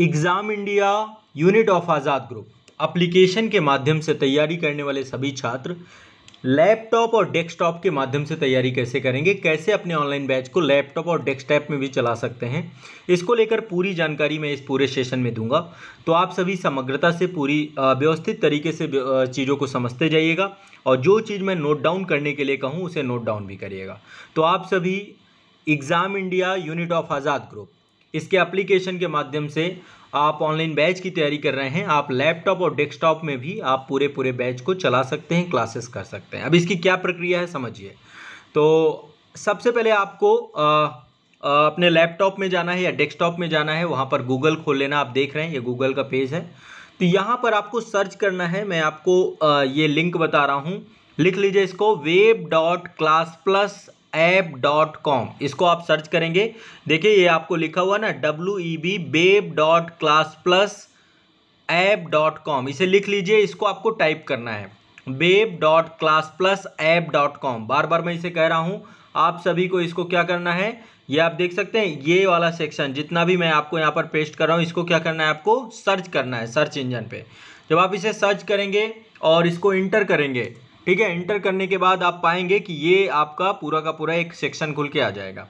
exam India unit of Azad group application के माध्यम से तैयारी करने वाले सभी छात्र लैपटॉप और डेस्कटॉप के माध्यम से तैयारी कैसे करेंगे कैसे अपने ऑनलाइन बैच को लैपटॉप और डेस्कटॉप में भी चला सकते हैं इसको लेकर पूरी जानकारी मैं इस पूरे सेशन में दूंगा तो आप सभी समग्रता से पूरी व्यवस्थित तरीके से चीज़ों को समझते जाइएगा और जो चीज़ मैं नोट डाउन करने के लिए कहूँ उसे नोट डाउन भी करिएगा तो आप सभी exam India unit of Azad group इसके एप्लीकेशन के माध्यम से आप ऑनलाइन बैच की तैयारी कर रहे हैं आप लैपटॉप और डेस्कटॉप में भी आप पूरे पूरे बैच को चला सकते हैं क्लासेस कर सकते हैं अब इसकी क्या प्रक्रिया है समझिए तो सबसे पहले आपको आ, आ, अपने लैपटॉप में जाना है या डेस्कटॉप में जाना है वहाँ पर गूगल खोल लेना आप देख रहे हैं ये गूगल का पेज है तो यहाँ पर आपको सर्च करना है मैं आपको आ, ये लिंक बता रहा हूँ लिख लीजिए इसको web dot class plus app dot com इसको आप सर्च करेंगे देखिए ये आपको लिखा हुआ ना W E B web dot class plus app dot com इसे लिख लीजिए इसको आपको टाइप करना है web dot class plus app dot com बार बार मैं इसे कह रहा हूँ आप सभी को इसको क्या करना है ये आप देख सकते हैं ये वाला सेक्शन जितना भी मैं आपको यहाँ पर पेस्ट कर रहा हूँ इसको क्या करना है आपको सर्च करना है सर्च इंजन पे जब आप इसे सर्च करेंगे और इसको इंटर करेंगे ठीक है एंटर करने के बाद आप पाएंगे कि ये आपका पूरा का पूरा एक सेक्शन खुल के आ जाएगा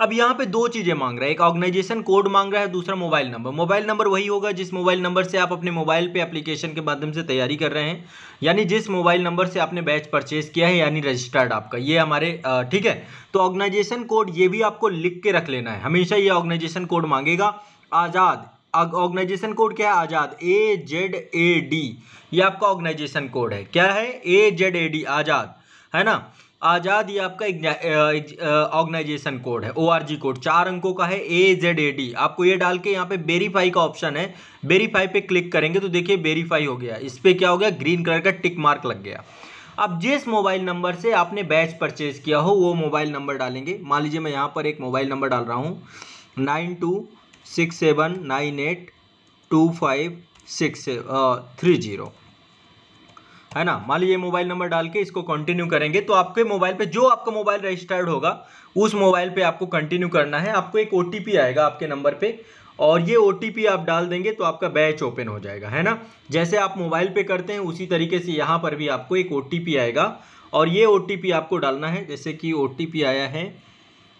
अब यहाँ पे दो चीज़ें मांग रहा है एक ऑर्गेनाइजेशन कोड मांग रहा है दूसरा मोबाइल नंबर मोबाइल नंबर वही होगा जिस मोबाइल नंबर से आप अपने मोबाइल पे एप्लीकेशन के माध्यम से तैयारी कर रहे हैं यानी जिस मोबाइल नंबर से आपने बैच परचेज किया है यानी रजिस्टर्ड आपका ये हमारे ठीक है तो ऑर्गेनाइजेशन कोड ये भी आपको लिख के रख लेना है हमेशा ये ऑर्गेनाइजेशन कोड मांगेगा आज़ाद ऑर्गेनाइजेशन कोड क्या है आज़ाद ए जेड ए डी ये आपका ऑर्गेनाइजेशन कोड है क्या है ए जेड ए डी आज़ाद है ना आज़ाद ये आपका ऑर्गेनाइजेशन कोड है ओ आर जी कोड चार अंकों का है ए जेड ए डी आपको ये डाल के यहाँ पे वेरीफाई का ऑप्शन है वेरीफाई पे क्लिक करेंगे तो देखिए वेरीफाई हो गया इस पर क्या हो गया ग्रीन कलर का टिक मार्क लग गया अब जिस मोबाइल नंबर से आपने बैच परचेज किया हो वो मोबाइल नंबर डालेंगे मान लीजिए मैं यहाँ पर एक मोबाइल नंबर डाल रहा हूँ nine two six seven nine eight two five six three zero है ना मान लीजिए मोबाइल नंबर डाल के इसको कंटिन्यू करेंगे तो आपके मोबाइल पे जो आपका मोबाइल रजिस्टर्ड होगा उस मोबाइल पे आपको कंटिन्यू करना है आपको एक ओ आएगा आपके नंबर पे और ये ओ आप डाल देंगे तो आपका बैच ओपन हो जाएगा है ना जैसे आप मोबाइल पे करते हैं उसी तरीके से यहाँ पर भी आपको एक ओ आएगा और ये ओ आपको डालना है जैसे कि ओ आया है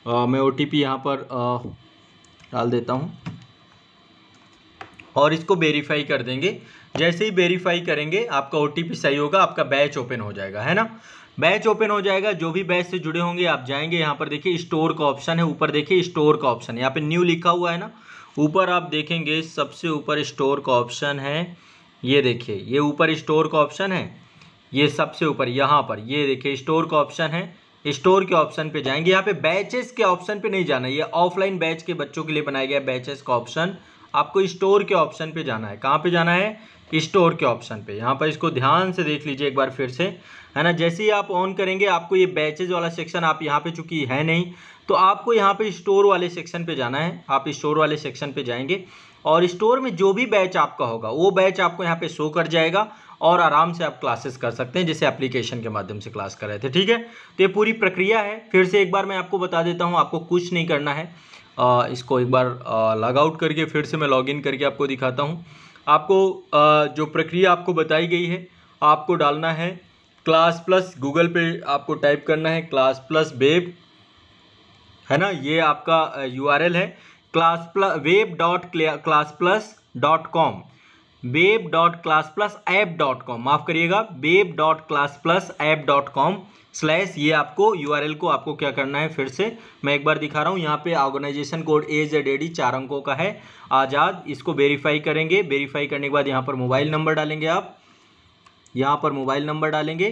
आ, मैं ओ टी यहाँ पर आ, डाल देता हूँ और इसको वेरीफाई कर देंगे जैसे ही वेरीफाई करेंगे आपका ओ सही होगा आपका बैच ओपन हो जाएगा है ना बैच ओपन हो जाएगा जो भी बैच से जुड़े होंगे आप जाएंगे यहाँ पर देखिए स्टोर का ऑप्शन है ऊपर देखिए स्टोर का ऑप्शन यहाँ पे न्यू लिखा हुआ है ना ऊपर आप देखेंगे सबसे ऊपर स्टोर का ऑप्शन है ये देखिए ये ऊपर स्टोर का ऑप्शन है ये सबसे ऊपर यहाँ पर ये देखिए स्टोर का ऑप्शन है स्टोर के ऑप्शन पे जाएंगे यहाँ पे बैचेस के ऑप्शन पे नहीं जाना ये ऑफलाइन बैच के बच्चों के लिए बनाया गया बैचेस का ऑप्शन आपको स्टोर के ऑप्शन पे जाना है कहाँ पे जाना है स्टोर के ऑप्शन पे यहाँ पर इसको ध्यान से देख लीजिए एक बार फिर से है ना जैसे ही आप ऑन करेंगे आपको ये बैचेज वाला सेक्शन आप यहाँ पे चूंकि है नहीं तो आपको यहाँ पे स्टोर वाले सेक्शन पे जाना है आप स्टोर वाले सेक्शन पे जाएंगे और स्टोर में जो भी बैच आपका होगा वो बैच आपको यहाँ पे शो कर जाएगा और आराम से आप क्लासेस कर सकते हैं जैसे एप्लीकेशन के माध्यम से क्लास कर रहे थे ठीक है तो ये पूरी प्रक्रिया है फिर से एक बार मैं आपको बता देता हूँ आपको कुछ नहीं करना है आ, इसको एक बार लॉग आउट करके फिर से मैं लॉगिन करके आपको दिखाता हूँ आपको आ, जो प्रक्रिया आपको बताई गई है आपको डालना है क्लास प्लस गूगल पे आपको टाइप करना है क्लास प्लस वेब है ना ये आपका यू है class plus web dot class plus dot com web dot class plus app dot com माफ़ करिएगा web dot class plus app dot com slash ये आपको यू को आपको क्या करना है फिर से मैं एक बार दिखा रहा हूँ यहाँ पे organisation code A Z D चार अंकों का है आज़ाद इसको वेरीफाई करेंगे वेरीफाई करने के बाद यहाँ पर मोबाइल नंबर डालेंगे आप यहाँ पर मोबाइल नंबर डालेंगे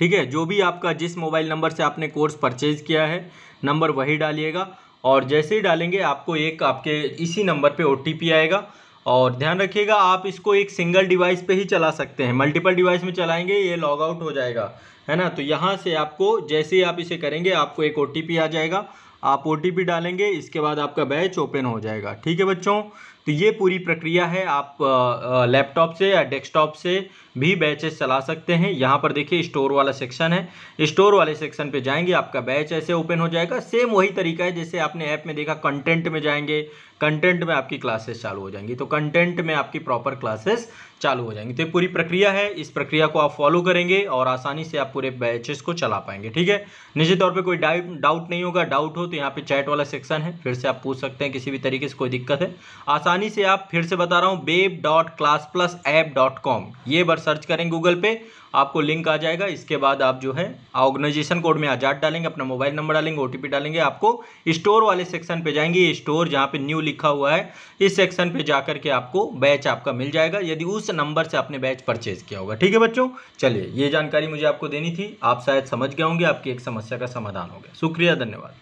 ठीक है जो भी आपका जिस मोबाइल नंबर से आपने कोर्स परचेज किया है नंबर वही डालिएगा और जैसे ही डालेंगे आपको एक आपके इसी नंबर पे ओ आएगा और ध्यान रखिएगा आप इसको एक सिंगल डिवाइस पे ही चला सकते हैं मल्टीपल डिवाइस में चलाएंगे ये लॉग आउट हो जाएगा है ना तो यहाँ से आपको जैसे ही आप इसे करेंगे आपको एक ओ आ जाएगा आप ओ डालेंगे इसके बाद आपका बैच ओपन हो जाएगा ठीक है बच्चों तो ये पूरी प्रक्रिया है आप लैपटॉप से या डेस्कटॉप से भी बैचेस चला सकते हैं यहाँ पर देखिए स्टोर वाला सेक्शन है स्टोर वाले सेक्शन पे जाएंगे आपका बैच ऐसे ओपन हो जाएगा सेम वही तरीका है जैसे आपने ऐप में देखा कंटेंट में जाएंगे कंटेंट में आपकी क्लासेस चालू हो जाएंगी तो कंटेंट में आपकी प्रॉपर क्लासेस चालू हो जाएंगी तो ये पूरी प्रक्रिया है इस प्रक्रिया को आप फॉलो करेंगे और आसानी से आप पूरे बैचेस को चला पाएंगे ठीक है निश्चित तौर पे कोई डाउट नहीं होगा डाउट हो तो यहाँ पे चैट वाला सेक्शन है फिर से आप पूछ सकते हैं किसी भी तरीके से कोई दिक्कत है आसान आसानी से आप फिर से बता रहा हूँ web dot class plus app dot com ये बार सर्च करें गूगल पे आपको लिंक आ जाएगा इसके बाद आप जो है ऑर्गेनाइजेशन कोड में आजाद डालेंगे अपना मोबाइल नंबर डालेंगे ओ डालेंगे आपको स्टोर वाले सेक्शन पे जाएंगे स्टोर जहाँ पे न्यू लिखा हुआ है इस सेक्शन पे जाकर के आपको बैच आपका मिल जाएगा यदि उस नंबर से आपने बैच परचेज किया होगा ठीक है बच्चों चलिए ये जानकारी मुझे आपको देनी थी आप शायद समझ गए होंगे आपकी एक समस्या का समाधान हो गया शुक्रिया धन्यवाद